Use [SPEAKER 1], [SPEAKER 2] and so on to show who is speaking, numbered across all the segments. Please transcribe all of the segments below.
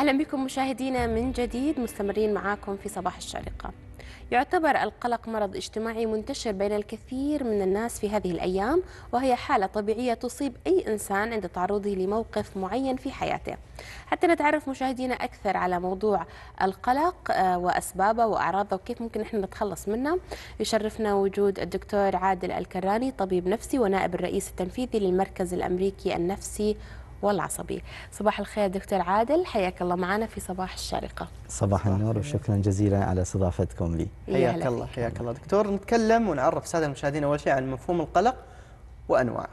[SPEAKER 1] أهلا بكم مشاهدينا من جديد مستمرين معاكم في صباح الشارقة يعتبر القلق مرض اجتماعي منتشر بين الكثير من الناس في هذه الأيام وهي حالة طبيعية تصيب أي إنسان عند تعرضه لموقف معين في حياته حتى نتعرف مشاهدينا أكثر على موضوع القلق آه، وأسبابه وأعراضه وكيف ممكن نحن نتخلص منه يشرفنا وجود الدكتور عادل الكراني طبيب نفسي ونائب الرئيس التنفيذي للمركز الأمريكي النفسي والعصبي صباح الخير دكتور عادل حياك الله معنا في صباح الشارقة
[SPEAKER 2] صباح, النور وشكرا جزيلا على استضافتكم لي
[SPEAKER 3] حياك
[SPEAKER 1] الله حياك الله دكتور نتكلم ونعرف سادة المشاهدين أول شيء عن
[SPEAKER 3] مفهوم القلق وأنواعه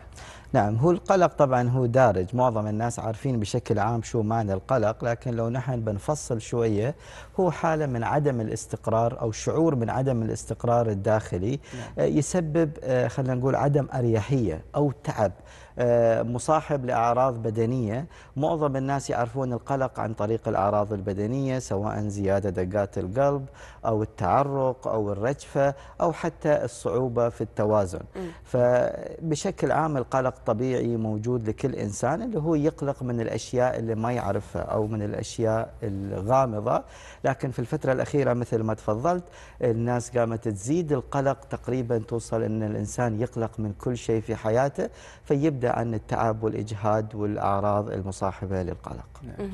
[SPEAKER 2] نعم هو القلق طبعا هو دارج معظم الناس عارفين بشكل عام شو معنى القلق لكن لو نحن بنفصل شوية هو حالة من عدم الاستقرار أو شعور من عدم الاستقرار الداخلي نعم. آه، يسبب آه، خلينا نقول عدم أريحية أو تعب آه، مصاحب لأعراض بدنية معظم الناس يعرفون القلق عن طريق الأعراض البدنية سواء زيادة دقات القلب أو التعرق أو الرجفة أو حتى الصعوبة في التوازن فبشكل عام القلق طبيعي موجود لكل إنسان اللي هو يقلق من الأشياء اللي ما يعرفها أو من الأشياء الغامضة لكن في الفترة الأخيرة مثل ما تفضلت الناس قامت تزيد القلق تقريبا توصل أن الإنسان يقلق من كل شيء في حياته فيبدأ بعيدة عن التعب والإجهاد والأعراض المصاحبة للقلق
[SPEAKER 1] نعم.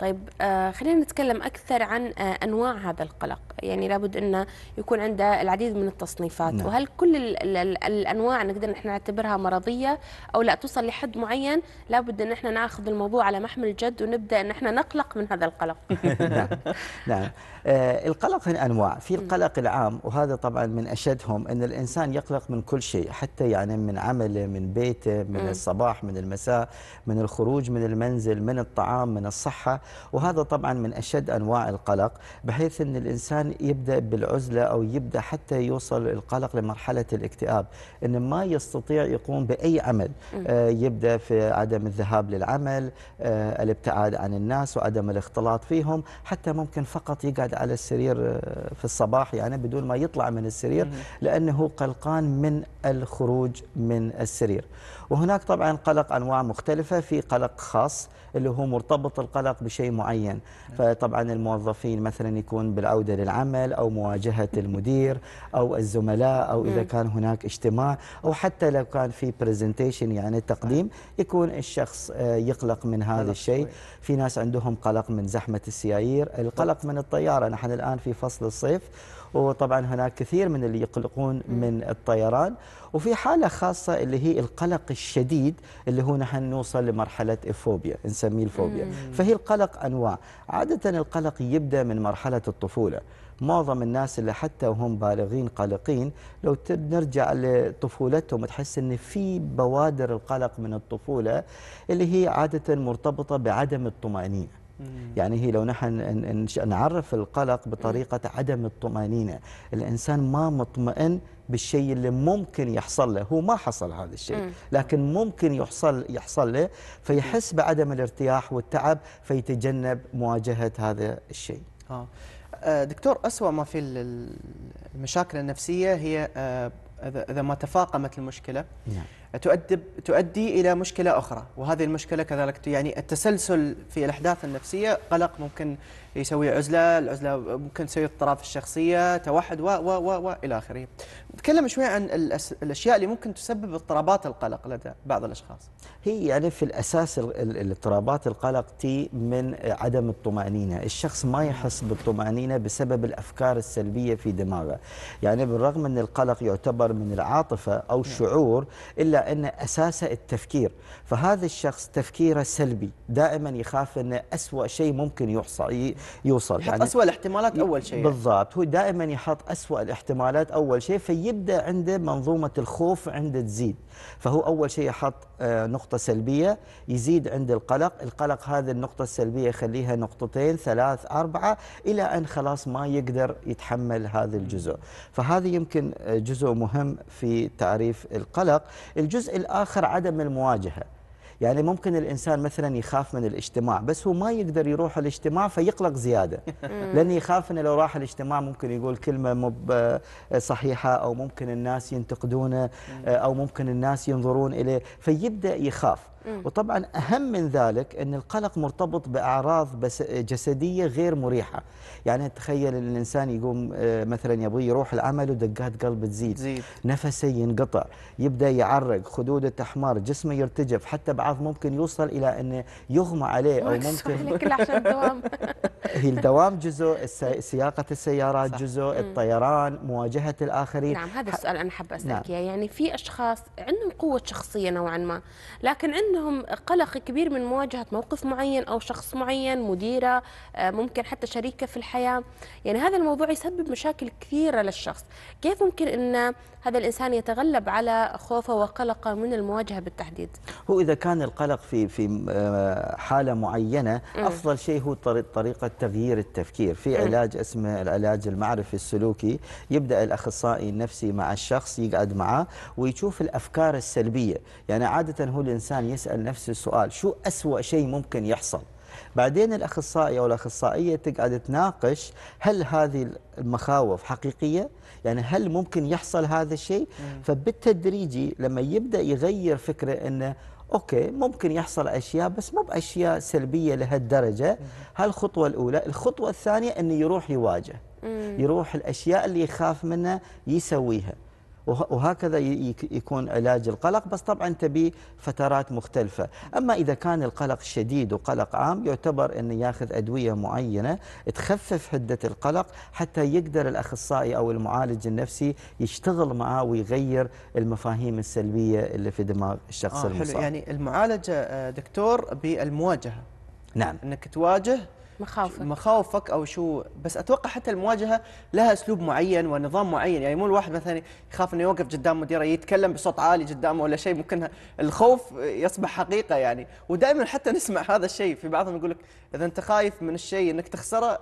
[SPEAKER 1] طيب آه، خلينا نتكلم أكثر عن آه، أنواع هذا القلق يعني لابد أن يكون عنده العديد من التصنيفات نعم. وهل كل الأنواع نقدر نحن نعتبرها مرضية أو لا توصل لحد معين لابد أن احنا ناخذ الموضوع على محمل الجد ونبدأ أن احنا نقلق من هذا القلق نعم,
[SPEAKER 2] نعم. آه، القلق من انواع في القلق العام وهذا طبعا من اشدهم ان الانسان يقلق من كل شيء حتى يعني من عمله من بيته من م. الصباح من المساء من الخروج من المنزل من الطعام من الصحه وهذا طبعا من اشد انواع القلق بحيث ان الانسان يبدا بالعزله او يبدا حتى يوصل القلق لمرحله الاكتئاب ان ما يستطيع يقوم باي عمل آه يبدا في عدم الذهاب للعمل آه الابتعاد عن الناس وعدم الاختلاط فيهم حتى ممكن فقط يقعد على السرير آه، في الصباح يعني بدون ما يطلع من السرير لأنه قلقان من الخروج من السرير وهناك طبعا قلق أنواع مختلفة في قلق خاص اللي هو مرتبط القلق بشيء معين فطبعا الموظفين مثلا يكون بالعودة للعمل أو مواجهة المدير أو الزملاء أو إذا كان هناك اجتماع أو حتى لو كان في برزنتيشن يعني تقديم نعم. يكون الشخص آه، يقلق من هذا الشيء في ناس عندهم قلق من زحمة السيايير القلق من الطيارة نحن الآن في فصل الصيف وطبعا هناك كثير من اللي يقلقون من الطيران وفي حالة خاصة اللي هي القلق الشديد اللي هو نحن نوصل لمرحلة الفوبيا نسميه الفوبيا فهي القلق أنواع عادة القلق يبدأ من مرحلة الطفولة معظم الناس اللي حتى وهم بالغين قلقين لو نرجع لطفولتهم تحس ان في بوادر القلق من الطفوله اللي هي عاده مرتبطه بعدم الطمانينه يعني هي لو نحن نعرف القلق بطريقة عدم الطمأنينة الإنسان ما مطمئن بالشيء اللي ممكن يحصل له هو ما حصل هذا الشيء لكن ممكن يحصل يحصل له فيحس بعدم الارتياح والتعب فيتجنب مواجهة هذا الشيء
[SPEAKER 3] آه. آه، دكتور أسوأ ما في المشاكل النفسية هي آه، إذا ما تفاقمت المشكلة نعم. تؤدي تؤدي الى مشكله اخرى وهذه المشكله كذلك يعني التسلسل في الاحداث النفسيه قلق ممكن يسوي عزله، العزله ممكن تسوي اضطراب في الشخصيه، توحد و و و و إلى اخره. نتكلم شوي عن الاشياء اللي ممكن تسبب اضطرابات القلق لدى بعض الاشخاص.
[SPEAKER 2] هي يعني في الاساس الاضطرابات القلق تي من عدم الطمانينه، الشخص ما يحس بالطمانينه بسبب الافكار السلبيه في دماغه. يعني بالرغم ان القلق يعتبر من العاطفه او الشعور نعم. الا ان اساسه التفكير، فهذا الشخص تفكيره سلبي، دائما يخاف ان اسوء شيء ممكن يحصل يوصل يحط يعني اسوء
[SPEAKER 3] الاحتمالات أول
[SPEAKER 2] شيء بالضبط هو دائما يحط اسوء الاحتمالات أول شيء فيبدأ عنده منظومة الخوف عنده تزيد فهو أول شيء يحط آه، نقطة سلبية يزيد عند القلق القلق هذه النقطة السلبية يخليها نقطتين ثلاث أربعة إلى أن خلاص ما يقدر يتحمل هذا الجزء فهذا يمكن آه، جزء مهم في تعريف القلق الجزء الآخر عدم المواجهة يعني ممكن الإنسان مثلا يخاف من الاجتماع بس هو ما يقدر يروح الاجتماع فيقلق زيادة لأنه يخاف أنه لو راح الاجتماع ممكن يقول كلمة مو آه، صحيحة أو ممكن الناس ينتقدونه آه، أو ممكن الناس ينظرون إليه فيبدأ يخاف وطبعا أهم من ذلك أن القلق مرتبط بأعراض جسدية غير مريحة يعني تخيل أن الإنسان يقوم آه، مثلا يبغى يروح العمل ودقات قلبه تزيد زيد. نفسه ينقطع يبدأ يعرق خدوده تحمر جسمه يرتجف حتى بعض ممكن يوصل إلى أنه يغمى عليه أو ممكن عشان الدوام هي الدوام جزء سياقة السيارات صح. جزء الطيران مواجهة الآخرين نعم هذا
[SPEAKER 1] السؤال أنا حابة أسألك نعم. يعني في أشخاص عندهم قوة شخصية نوعا ما لكن عندهم عندهم قلق كبير من مواجهة موقف معين أو شخص معين مديرة آه، ممكن حتى شريكة في الحياة يعني هذا الموضوع يسبب مشاكل كثيرة للشخص كيف ممكن أن هذا الإنسان يتغلب على خوفه وقلقه من المواجهة بالتحديد
[SPEAKER 2] هو إذا كان القلق في في آه، حالة معينة أفضل شيء هو طريقة تغيير التفكير في علاج اسمه العلاج المعرفي السلوكي يبدأ الأخصائي النفسي مع الشخص يقعد معاه ويشوف الأفكار السلبية يعني عادة هو الإنسان يسأل يسأل نفس السؤال شو اسوا شيء ممكن يحصل بعدين الاخصائي او الاخصائيه تقعد تناقش هل هذه المخاوف حقيقيه يعني هل ممكن يحصل هذا الشيء فبالتدريجي لما يبدا يغير فكره انه اوكي ممكن يحصل اشياء بس مو باشياء سلبيه لهالدرجه هالخطوه الاولى الخطوه الثانيه انه يروح يواجه يروح الاشياء اللي يخاف منها يسويها وهكذا يكون علاج القلق بس طبعا تبي فترات مختلفة أما إذا كان القلق شديد وقلق عام يعتبر أنه ياخذ أدوية معينة تخفف حدة القلق حتى يقدر الأخصائي أو المعالج النفسي يشتغل معاه ويغير المفاهيم السلبية اللي في دماغ الشخص آه المصاب حلو يعني
[SPEAKER 3] المعالجة آه، دكتور بالمواجهة نعم أنك تواجه مخاوفك مخاوفك او شو بس اتوقع حتى المواجهه لها اسلوب معين ونظام معين يعني مو الواحد مثلا يخاف انه يوقف قدام مديره يتكلم بصوت عالي قدامه ولا شيء ممكن الخوف يصبح حقيقه يعني ودائما حتى نسمع هذا الشيء في بعضهم يقول لك اذا انت خايف من الشيء انك تخسره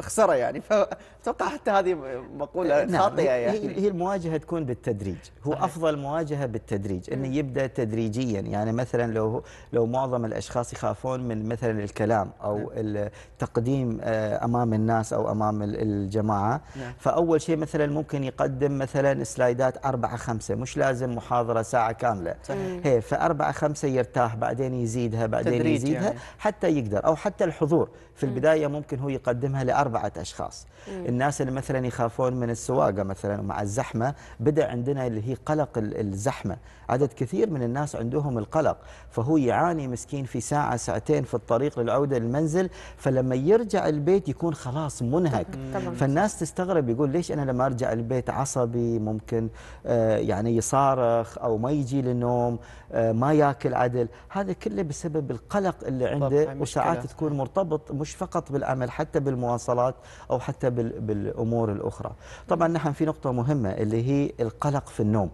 [SPEAKER 3] خسره يعني فاتوقع حتى هذه مقوله نعم خاطئه يعني هي
[SPEAKER 2] المواجهه تكون بالتدريج هو صحيح. افضل مواجهه بالتدريج انه يبدا تدريجيا يعني مثلا لو لو معظم الاشخاص يخافون من مثلا الكلام او نعم. التقديم آه، امام الناس او امام الجماعه نعم. فاول شيء مثلا ممكن يقدم مثلا سلايدات أربعة خمسة مش لازم محاضره ساعه كامله صحيح. هي فأربعة خمسة يرتاح بعدين يزيدها بعدين يزيدها يعني. حتى يقدر او حتى الحضور في البدايه ممكن هو يقدم نقسمها لأربعة أشخاص مم. الناس اللي مثلا يخافون من السواقة مثلا مع الزحمة بدأ عندنا اللي هي قلق الزحمة عدد كثير من الناس عندهم القلق فهو يعاني مسكين في ساعة ساعتين في الطريق للعودة للمنزل فلما يرجع البيت يكون خلاص منهك مم. فالناس تستغرب يقول ليش أنا لما أرجع البيت عصبي ممكن آه، يعني يصارخ أو ما يجي للنوم آه، ما ياكل عدل هذا كله بسبب القلق اللي عنده وساعات تكون مرتبط مش فقط بالعمل حتى بال بالمواصلات أو حتى بالأمور الأخرى طبعا نحن في نقطة مهمة اللي هي القلق في النوم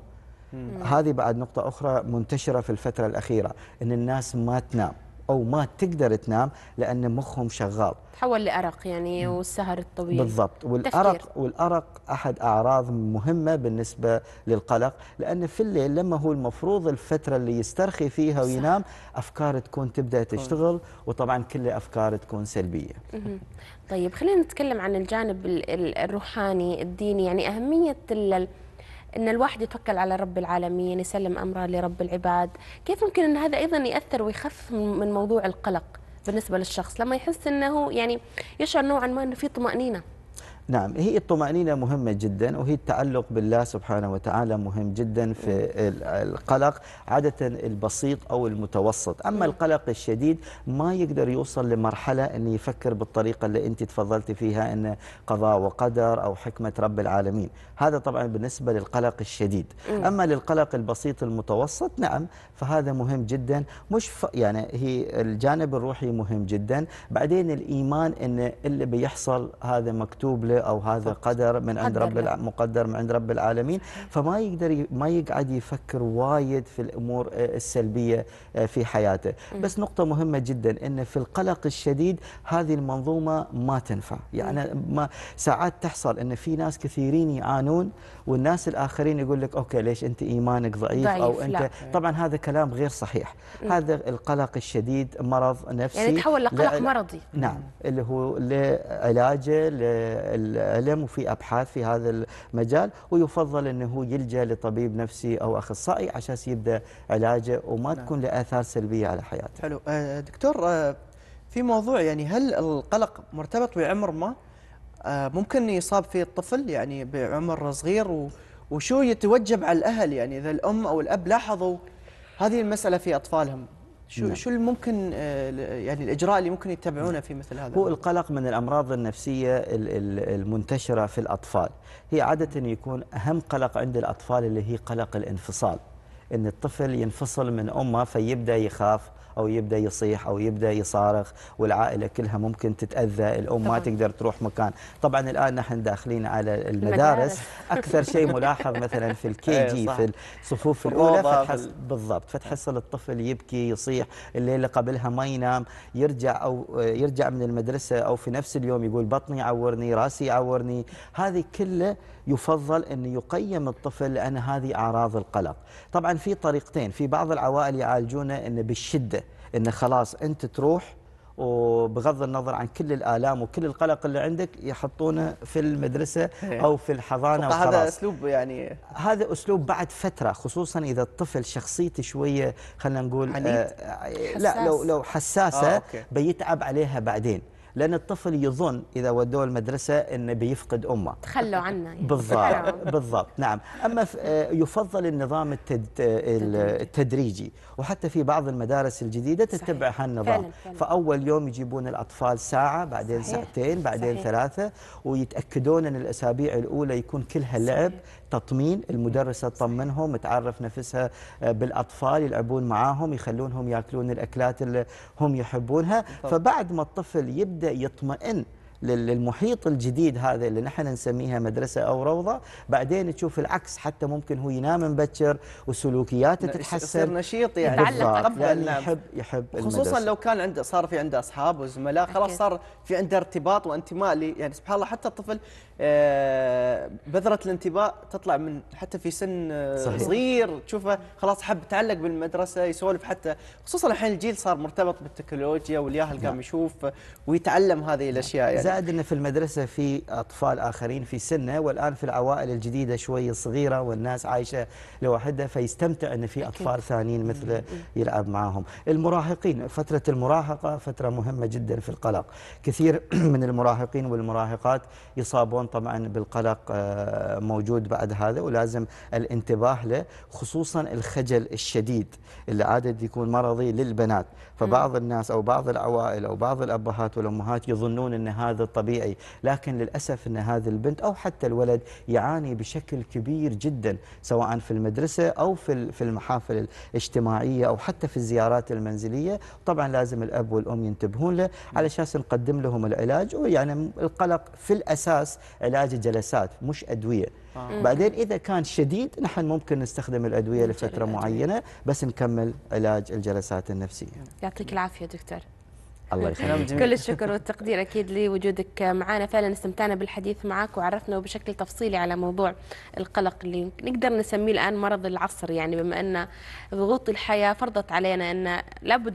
[SPEAKER 2] هذه بعد نقطة أخرى منتشرة في الفترة الأخيرة أن الناس ما تنام او ما تقدر تنام لان مخهم شغال
[SPEAKER 1] تحول لارق يعني والسهر الطويل بالضبط
[SPEAKER 2] والارق تفكير. والارق احد اعراض مهمه بالنسبه للقلق لان في الليل لما هو المفروض الفتره اللي يسترخي فيها وينام صح. افكار تكون تبدا تشتغل وطبعا كل افكار تكون سلبيه
[SPEAKER 1] طيب خلينا نتكلم عن الجانب الروحاني الديني يعني اهميه أن الواحد يتوكل على رب العالمين يسلم أمره لرب العباد كيف ممكن أن هذا أيضا يأثر ويخف من موضوع القلق بالنسبة للشخص لما يحس أنه يعني يشعر نوعا ما أنه في طمأنينة
[SPEAKER 2] نعم هي الطمأنينة مهمة جدا وهي التعلق بالله سبحانه وتعالى مهم جدا في القلق عادة البسيط أو المتوسط أما القلق الشديد ما يقدر يوصل لمرحلة أن يفكر بالطريقة اللي أنت تفضلت فيها أن قضاء وقدر أو حكمة رب العالمين هذا طبعا بالنسبة للقلق الشديد أما للقلق البسيط المتوسط نعم فهذا مهم جدا مش ف... يعني هي الجانب الروحي مهم جدا بعدين الإيمان أن اللي بيحصل هذا مكتوب له مخطئ او هذا فقط. قدر من عند رب الع... نعم. مقدر من عند رب العالمين فما يقدر ي... ما يقعد يفكر وايد في الامور آه، السلبيه آه، في حياته بس نقطه مهمه جدا ان في القلق الشديد هذه المنظومه ما تنفع يعني ما ساعات تحصل ان في ناس كثيرين يعانون والناس الاخرين يقول لك اوكي ليش انت ايمانك ضعيف, ضعيف او انت لا. طبعا هذا كلام غير صحيح م. هذا القلق الشديد مرض يعني نفسي يعني تحول لقلق ل... مرضي نعم اللي هو لعلاجه العلم وفي أبحاث في هذا المجال ويفضل أنه يلجأ لطبيب نفسي أو أخصائي عشان يبدأ علاجه وما نعم. تكون له آثار سلبية على حياته
[SPEAKER 3] حلو آه، دكتور آه، في موضوع يعني هل القلق مرتبط بعمر ما آه، ممكن يصاب فيه الطفل يعني بعمر صغير وشو يتوجب على الأهل يعني إذا الأم أو الأب لاحظوا هذه المسألة في أطفالهم شو نعم. شو ممكن آه، يعني الاجراء اللي ممكن يتبعونه في مثل هذا؟ هو
[SPEAKER 2] القلق من الامراض النفسيه المنتشره في الاطفال، هي عاده يكون اهم قلق عند الاطفال اللي هي قلق الانفصال. ان الطفل ينفصل من امه فيبدا يخاف او يبدا يصيح او يبدا يصارخ والعائله كلها ممكن تتاذى الام ما تقدر تروح مكان طبعا الان نحن داخلين على المدارس اكثر شيء ملاحظ مثلا في الكي جي أيوة، في الصفوف الاولى فتحس بالضبط فتحصل الطفل يبكي يصيح الليله قبلها ما ينام يرجع او يرجع من المدرسه او في نفس اليوم يقول بطني يعورني راسي يعورني هذه كله يفضل أن يقيم الطفل لأن هذه أعراض القلق طبعا في طريقتين في بعض العوائل يعالجونه أنه بالشدة ان خلاص انت تروح وبغض النظر عن كل الالام وكل القلق اللي عندك يحطونه في المدرسه إيه. او في الحضانه وخلاص هذا اسلوب يعني هذا اسلوب بعد فتره خصوصا اذا الطفل شخصيته شويه خلينا نقول آه لا لو لو حساسه آه بيتعب عليها بعدين لأن الطفل يظن إذا ودوه المدرسة أنه بيفقد أمه
[SPEAKER 1] تخلوا عنه يعني.
[SPEAKER 2] بالضبط بالضبط نعم أما آه، يفضل النظام التد... التدريجي وحتى في بعض المدارس الجديدة تتبع هالنظام فعلا. فأول يوم يجيبون الأطفال ساعة بعدين صحيح. ساعتين بعدين صحيح. ثلاثة ويتأكدون أن الأسابيع الأولى يكون كلها لعب تطمين المدرسه تطمنهم تعرف نفسها آه، بالاطفال يلعبون معاهم يخلونهم ياكلون الاكلات اللي هم يحبونها فبعد ما الطفل يبدا يطمئن للمحيط الجديد هذا اللي نحن نسميها مدرسة أو روضة بعدين تشوف العكس حتى ممكن هو ينام مبكر وسلوكياته تتحسن يصير نشيط يعني يتعلق لأنه يحب يحب خصوصا المدرسة. لو
[SPEAKER 3] كان عنده صار في عنده أصحاب وزملاء خلاص صار في عنده ارتباط وانتماء لي يعني سبحان الله حتى الطفل آه، بذره الانتباه تطلع من حتى في سن آه، صحيح. صغير تشوفه خلاص حب تعلق بالمدرسه يسولف حتى خصوصا الحين الجيل صار مرتبط بالتكنولوجيا والياهل قام نعم. يشوف ويتعلم هذه الاشياء يعني زائد
[SPEAKER 2] انه في المدرسه في اطفال اخرين في سنه والان في العوائل الجديده شوي صغيره والناس عايشه لوحدها فيستمتع انه في اطفال ثانيين مثله يلعب معاهم المراهقين فتره المراهقه فتره مهمه جدا في القلق كثير من المراهقين والمراهقات يصابون ايضا طبعا بالقلق آه، موجود بعد هذا ولازم الانتباه له خصوصا الخجل الشديد اللي عاده يكون مرضي للبنات فبعض الناس او بعض العوائل او بعض الابهات والامهات يظنون ان هذا طبيعي لكن للاسف ان هذه البنت او حتى الولد يعاني بشكل كبير جدا سواء في المدرسه او في في المحافل الاجتماعيه او حتى في الزيارات المنزليه طبعا لازم الاب والام ينتبهون له على اساس نقدم لهم العلاج ويعني القلق في الاساس علاج الجلسات مش ادويه آه. بعدين اذا كان شديد نحن ممكن نستخدم الادويه لفتره معينه بس نكمل علاج الجلسات النفسيه
[SPEAKER 1] يعطيك العافيه دكتور
[SPEAKER 2] الله يخليك كل الشكر
[SPEAKER 1] والتقدير اكيد لوجودك معنا فعلا استمتعنا بالحديث معك وعرفنا بشكل تفصيلي على موضوع القلق اللي نقدر نسميه الان مرض العصر يعني بما ان ضغوط الحياه فرضت علينا ان لابد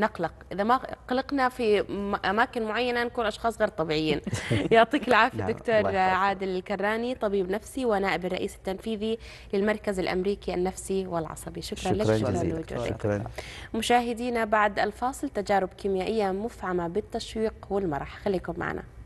[SPEAKER 1] نقلق اذا ما قلقنا في اماكن معينه نكون اشخاص غير طبيعيين يعطيك العافيه دكتور عادل الكراني طبيب نفسي ونائب الرئيس التنفيذي للمركز الامريكي النفسي والعصبي شكرا, شكرا لك شكرا لوجودك مشاهدينا بعد الفاصل تجارب كيميائيه مفعمة بالتشويق والمرح خليكم معنا